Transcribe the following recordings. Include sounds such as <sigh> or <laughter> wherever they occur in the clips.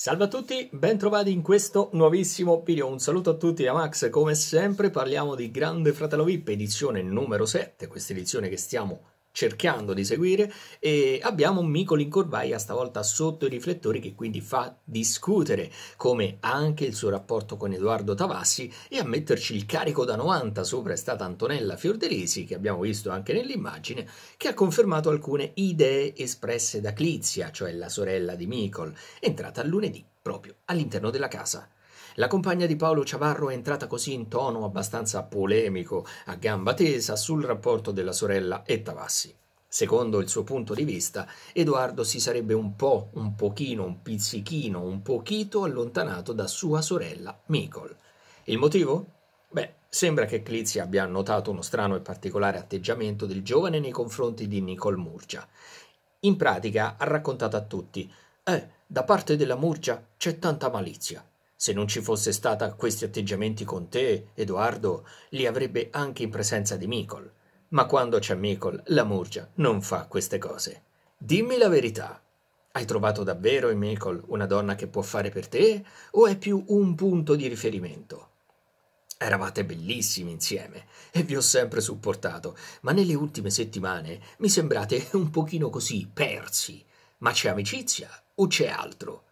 Salve a tutti, bentrovati in questo nuovissimo video. Un saluto a tutti da Max, come sempre parliamo di Grande Fratello VIP, edizione numero 7, questa edizione che stiamo cercando di seguire e abbiamo Micol in corvaia stavolta sotto i riflettori che quindi fa discutere come anche il suo rapporto con Edoardo Tavassi e a metterci il carico da 90 sopra è stata Antonella Fiordelisi che abbiamo visto anche nell'immagine che ha confermato alcune idee espresse da Clizia cioè la sorella di Micol entrata lunedì proprio all'interno della casa la compagna di Paolo Ciavarro è entrata così in tono abbastanza polemico, a gamba tesa, sul rapporto della sorella e Tavassi. Secondo il suo punto di vista, Edoardo si sarebbe un po', un pochino, un pizzichino, un pochito allontanato da sua sorella Micol. Il motivo? Beh, sembra che Clizia abbia notato uno strano e particolare atteggiamento del giovane nei confronti di Nicol Murgia. In pratica ha raccontato a tutti: Eh, da parte della Murgia c'è tanta malizia. Se non ci fosse stata questi atteggiamenti con te, Edoardo, li avrebbe anche in presenza di Mikol. Ma quando c'è Mikol, la Murgia non fa queste cose. Dimmi la verità. Hai trovato davvero in Mikol una donna che può fare per te o è più un punto di riferimento? Eravate bellissimi insieme e vi ho sempre supportato, ma nelle ultime settimane mi sembrate un pochino così persi. Ma c'è amicizia o c'è altro?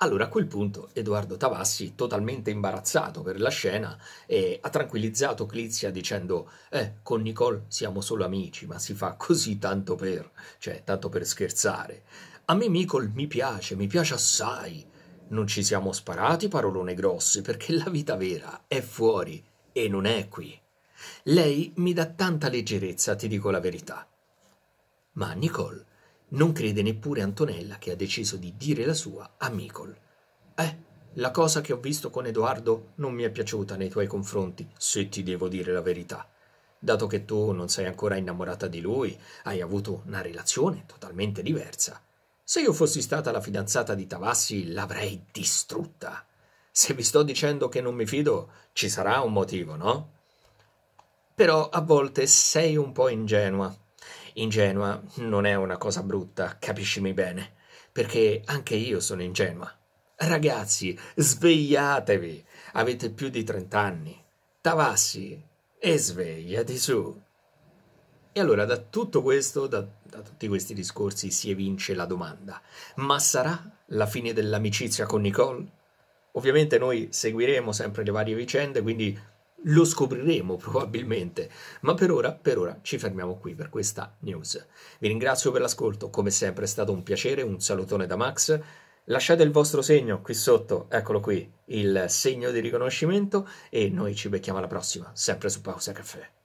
Allora a quel punto Edoardo Tavassi, totalmente imbarazzato per la scena, eh, ha tranquillizzato Clizia dicendo «Eh, con Nicole siamo solo amici, ma si fa così tanto per, cioè tanto per scherzare. A me Nicole mi piace, mi piace assai. Non ci siamo sparati parolone grosse, perché la vita vera è fuori e non è qui». Lei mi dà tanta leggerezza, ti dico la verità. Ma Nicole non crede neppure Antonella che ha deciso di dire la sua a Micol. Eh, la cosa che ho visto con Edoardo non mi è piaciuta nei tuoi confronti, se ti devo dire la verità. Dato che tu non sei ancora innamorata di lui, hai avuto una relazione totalmente diversa. Se io fossi stata la fidanzata di Tavassi, l'avrei distrutta. Se vi sto dicendo che non mi fido, ci sarà un motivo, no? Però a volte sei un po' ingenua, Ingenua non è una cosa brutta, capiscimi bene, perché anche io sono ingenua. Ragazzi, svegliatevi! Avete più di trent'anni. Tavassi e svegliati su! E allora da tutto questo, da, da, tutti questi discorsi, si evince la domanda: ma sarà la fine dell'amicizia con Nicole? Ovviamente noi seguiremo sempre le varie vicende, quindi lo scopriremo <laughs> probabilmente, ma per ora, per ora ci fermiamo qui per questa news. Vi ringrazio per l'ascolto, come sempre è stato un piacere, un salutone da Max. Lasciate il vostro segno qui sotto, eccolo qui, il segno di riconoscimento e noi ci becchiamo alla prossima, sempre su Pausa Caffè.